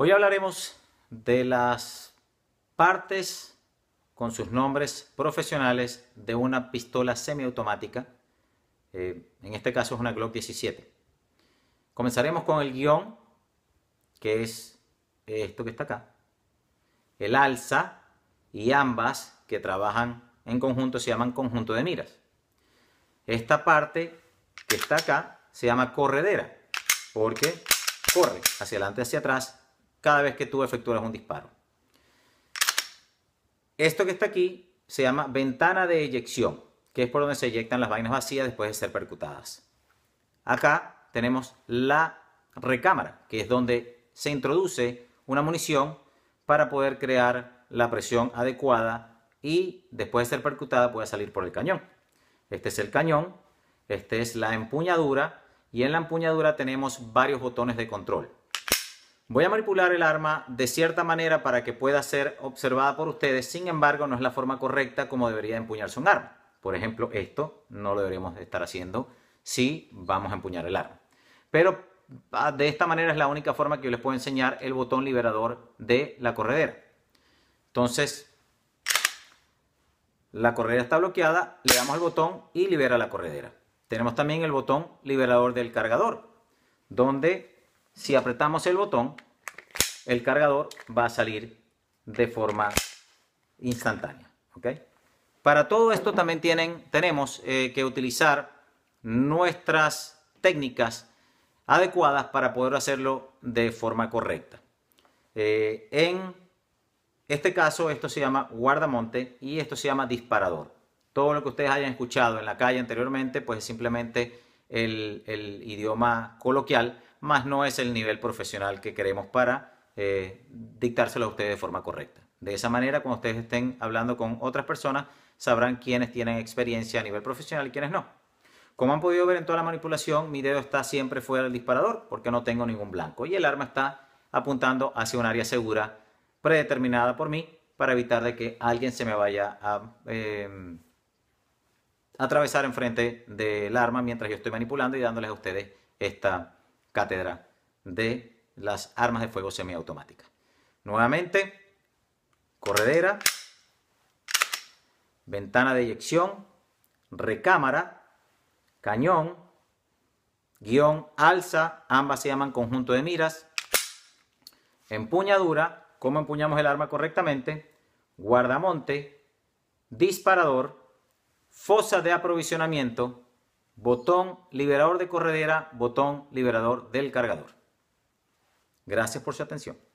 Hoy hablaremos de las partes con sus nombres profesionales de una pistola semiautomática. Eh, en este caso es una Glock 17. Comenzaremos con el guión, que es esto que está acá. El alza y ambas que trabajan en conjunto se llaman conjunto de miras. Esta parte que está acá se llama corredera, porque corre hacia adelante, hacia atrás cada vez que tú efectúas un disparo. Esto que está aquí se llama ventana de eyección, que es por donde se eyectan las vainas vacías después de ser percutadas. Acá tenemos la recámara, que es donde se introduce una munición para poder crear la presión adecuada y después de ser percutada puede salir por el cañón. Este es el cañón, esta es la empuñadura y en la empuñadura tenemos varios botones de control. Voy a manipular el arma de cierta manera para que pueda ser observada por ustedes, sin embargo no es la forma correcta como debería empuñarse un arma. Por ejemplo, esto no lo deberíamos estar haciendo si vamos a empuñar el arma. Pero ah, de esta manera es la única forma que yo les puedo enseñar el botón liberador de la corredera. Entonces, la corredera está bloqueada, le damos al botón y libera la corredera. Tenemos también el botón liberador del cargador, donde si apretamos el botón, el cargador va a salir de forma instantánea. Para todo esto también tienen, tenemos eh, que utilizar nuestras técnicas adecuadas para poder hacerlo de forma correcta. Eh, en este caso, esto se llama guardamonte y esto se llama disparador. Todo lo que ustedes hayan escuchado en la calle anteriormente, pues es simplemente el idioma coloquial más no es el nivel profesional que queremos para eh, dictárselo a ustedes de forma correcta. De esa manera, cuando ustedes estén hablando con otras personas, sabrán quiénes tienen experiencia a nivel profesional y quiénes no. Como han podido ver en toda la manipulación, mi dedo está siempre fuera del disparador porque no tengo ningún blanco y el arma está apuntando hacia un área segura predeterminada por mí para evitar de que alguien se me vaya a em, atravesar enfrente del arma mientras yo estoy manipulando y dándoles a ustedes esta cátedra de las armas de fuego semiautomáticas. Nuevamente, corredera, ventana de eyección, recámara, cañón, guión, alza, ambas se llaman conjunto de miras, empuñadura, cómo empuñamos el arma correctamente, guardamonte, disparador, fosa de aprovisionamiento, botón liberador de corredera, botón liberador del cargador. Gracias por su atención.